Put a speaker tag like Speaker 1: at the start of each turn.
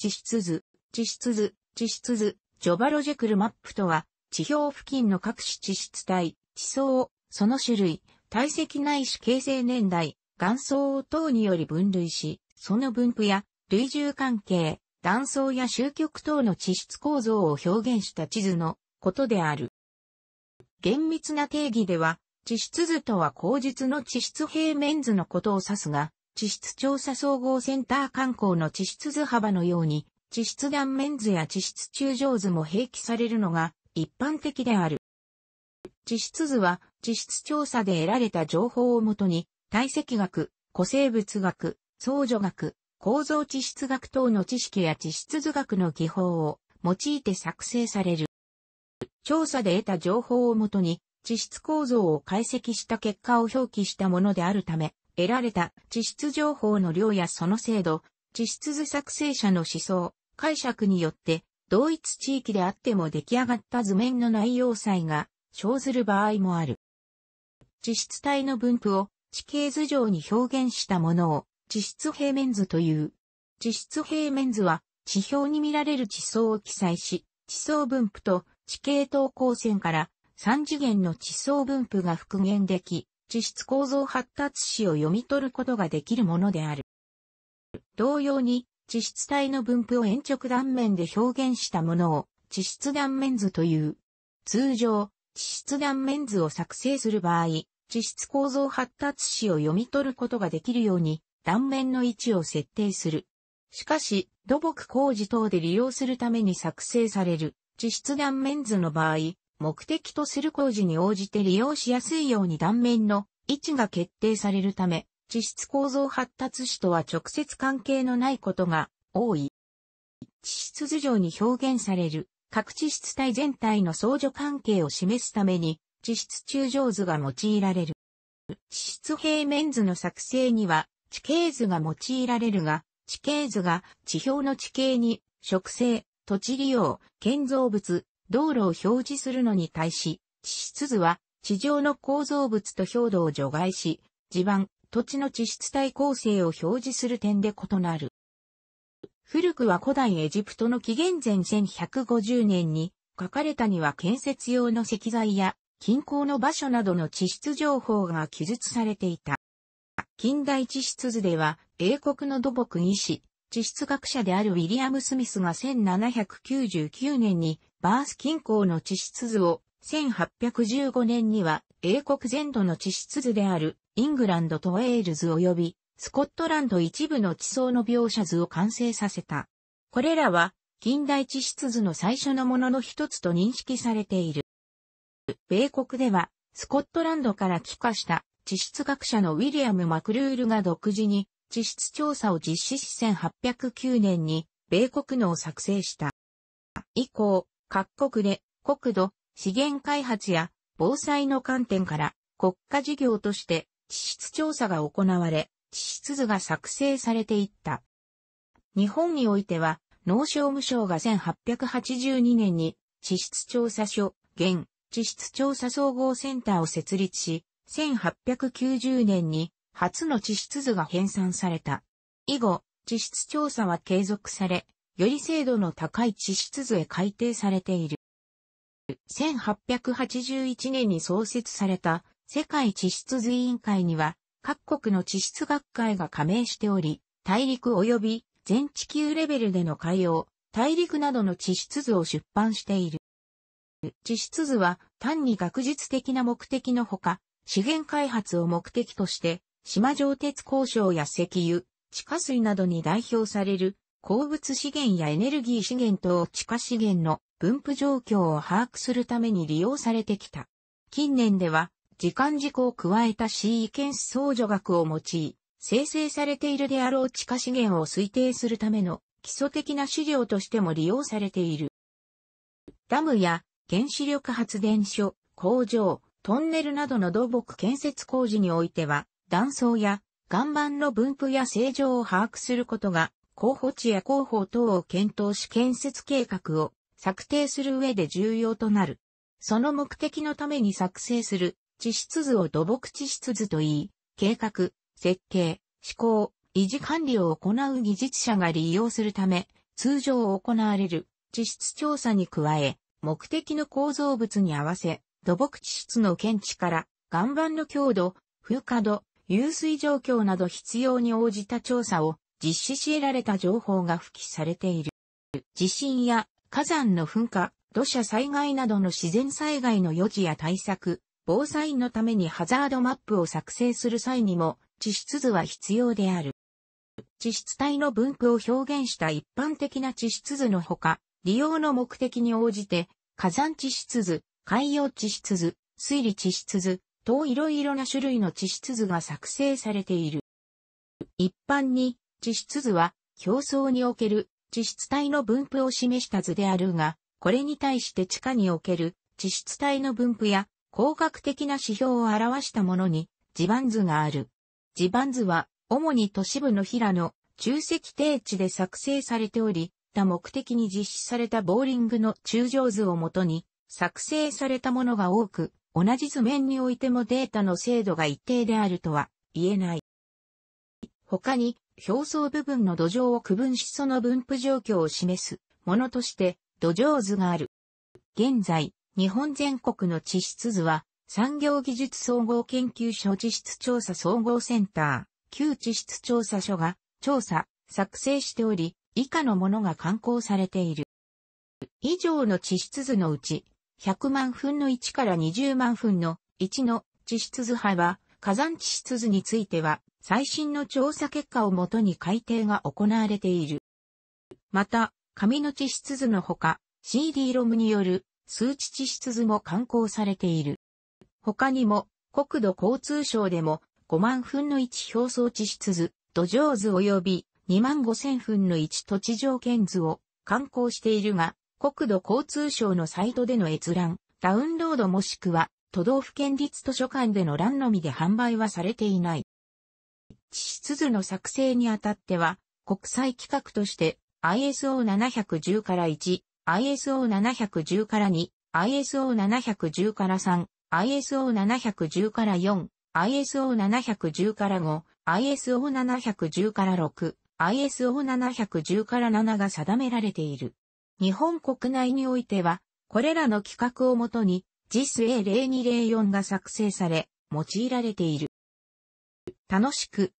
Speaker 1: 地質図、地質図、地質図、ジョバロジェクルマップとは、地表付近の各種地質体、地層、その種類、体積ないし形成年代、岩層等により分類し、その分布や、類重関係、断層や終局等の地質構造を表現した地図のことである。厳密な定義では、地質図とは口実の地質平面図のことを指すが、地質調査総合センター観光の地質図幅のように、地質断面図や地質柱状図も併記されるのが一般的である。地質図は地質調査で得られた情報をもとに、体積学、古生物学、創除学、構造地質学等の知識や地質図学の技法を用いて作成される。調査で得た情報をもとに、地質構造を解析した結果を表記したものであるため、得られた地質情報の量やその精度、地質図作成者の思想、解釈によって、同一地域であっても出来上がった図面の内容差が生ずる場合もある。地質体の分布を地形図上に表現したものを地質平面図という。地質平面図は地表に見られる地層を記載し、地層分布と地形等高線から3次元の地層分布が復元でき、地質構造発達史を読み取ることができるものである。同様に、地質体の分布を鉛直断面で表現したものを、地質断面図という。通常、地質断面図を作成する場合、地質構造発達史を読み取ることができるように、断面の位置を設定する。しかし、土木工事等で利用するために作成される地質断面図の場合、目的とする工事に応じて利用しやすいように断面の位置が決定されるため、地質構造発達史とは直接関係のないことが多い。地質図上に表現される各地質体全体の相助関係を示すために地質中上図が用いられる。地質平面図の作成には地形図が用いられるが、地形図が地表の地形に植生、土地利用、建造物、道路を表示するのに対し、地質図は地上の構造物と表土を除外し、地盤、土地の地質体構成を表示する点で異なる。古くは古代エジプトの紀元前1150年に書かれたには建設用の石材や近郊の場所などの地質情報が記述されていた。近代地質図では英国の土木医師、地質学者であるウィリアム・スミスが1799年にバース近郊の地質図を、1815年には英国全土の地質図であるイングランドとウェールズ及びスコットランド一部の地層の描写図を完成させた。これらは近代地質図の最初のものの一つと認識されている。米国ではスコットランドから帰化した地質学者のウィリアム・マクルールが独自に地質調査を実施し1809年に米国のを作成した。以降、各国で国土、資源開発や防災の観点から国家事業として地質調査が行われ、地質図が作成されていった。日本においては、農商務省が1882年に地質調査所、現地質調査総合センターを設立し、1890年に初の地質図が編纂された。以後、地質調査は継続され、より精度の高い地質図へ改定されている。1881年に創設された世界地質図委員会には各国の地質学会が加盟しており、大陸及び全地球レベルでの海洋、大陸などの地質図を出版している。地質図は単に学術的な目的のほか、資源開発を目的として、島上鉄交渉や石油、地下水などに代表される鉱物資源やエネルギー資源等地下資源の分布状況を把握するために利用されてきた。近年では、時間事故を加えた C 検見相助学を用い、生成されているであろう地下資源を推定するための基礎的な資料としても利用されている。ダムや原子力発電所、工場、トンネルなどの土木建設工事においては、断層や岩盤の分布や正常を把握することが候補地や広報等を検討し建設計画を策定する上で重要となる。その目的のために作成する地質図を土木地質図といい、計画、設計、施行、維持管理を行う技術者が利用するため、通常行われる地質調査に加え、目的の構造物に合わせ、土木地質の検知から、岩盤の強度、風化度、湧水状況など必要に応じた調査を実施し得られた情報が付記されている。地震や火山の噴火、土砂災害などの自然災害の予知や対策、防災のためにハザードマップを作成する際にも、地質図は必要である。地質体の分布を表現した一般的な地質図のほか、利用の目的に応じて、火山地質図、海洋地質図、水利地質図、等いろいろな種類の地質図が作成されている。一般に地質図は表層における地質体の分布を示した図であるが、これに対して地下における地質体の分布や工学的な指標を表したものに地盤図がある。地盤図は主に都市部の平野、中石低地で作成されており、他目的に実施されたボーリングの中上図をもとに作成されたものが多く、同じ図面においてもデータの精度が一定であるとは言えない。他に表層部分の土壌を区分しその分布状況を示すものとして土壌図がある。現在、日本全国の地質図は産業技術総合研究所地質調査総合センター、旧地質調査所が調査、作成しており、以下のものが刊行されている。以上の地質図のうち、100万分の1から20万分の1の地質図派は、火山地質図については、最新の調査結果をもとに改定が行われている。また、紙の地質図のほか、CD ロムによる数値地質図も刊行されている。他にも、国土交通省でも5万分の1表層地質図、土壌図及び2万5千分の1土地条件図を刊行しているが、国土交通省のサイトでの閲覧、ダウンロードもしくは都道府県立図書館での欄のみで販売はされていない。地質図の作成にあたっては、国際規格として ISO710 から1、ISO710 から2、ISO710 から3、ISO710 から4、ISO710 から5、ISO710 から6、ISO710 から7が定められている。日本国内においては、これらの規格をもとに、JIS A0204 が作成され、用いられている。楽しく、